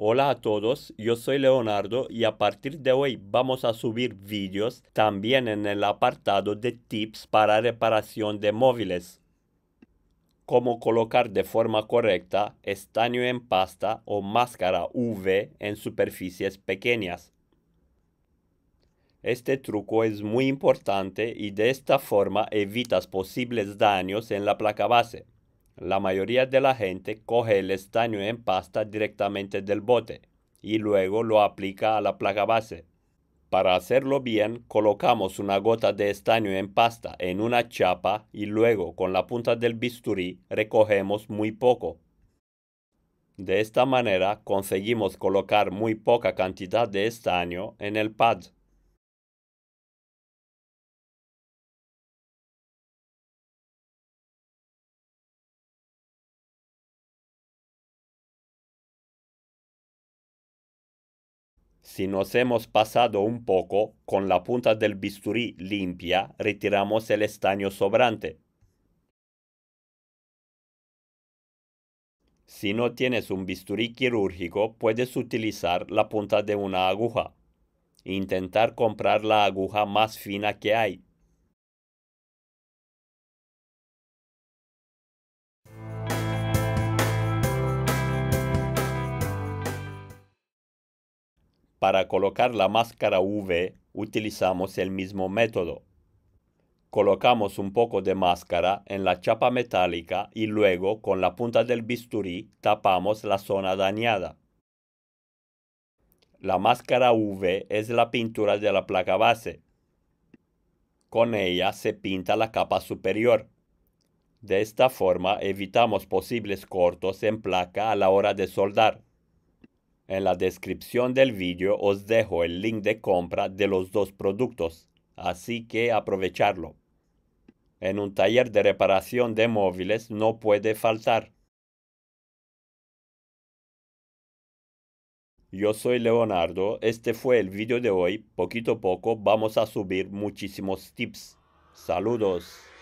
Hola a todos, yo soy Leonardo y a partir de hoy vamos a subir vídeos también en el apartado de tips para reparación de móviles. Cómo colocar de forma correcta estaño en pasta o máscara UV en superficies pequeñas. Este truco es muy importante y de esta forma evitas posibles daños en la placa base. La mayoría de la gente coge el estaño en pasta directamente del bote y luego lo aplica a la placa base. Para hacerlo bien, colocamos una gota de estaño en pasta en una chapa y luego con la punta del bisturí recogemos muy poco. De esta manera conseguimos colocar muy poca cantidad de estaño en el pad. Si nos hemos pasado un poco, con la punta del bisturí limpia retiramos el estaño sobrante. Si no tienes un bisturí quirúrgico, puedes utilizar la punta de una aguja. Intentar comprar la aguja más fina que hay. Para colocar la máscara UV utilizamos el mismo método. Colocamos un poco de máscara en la chapa metálica y luego con la punta del bisturí tapamos la zona dañada. La máscara UV es la pintura de la placa base. Con ella se pinta la capa superior. De esta forma evitamos posibles cortos en placa a la hora de soldar. En la descripción del vídeo os dejo el link de compra de los dos productos, así que aprovecharlo. En un taller de reparación de móviles no puede faltar. Yo soy Leonardo, este fue el vídeo de hoy, poquito a poco vamos a subir muchísimos tips. Saludos.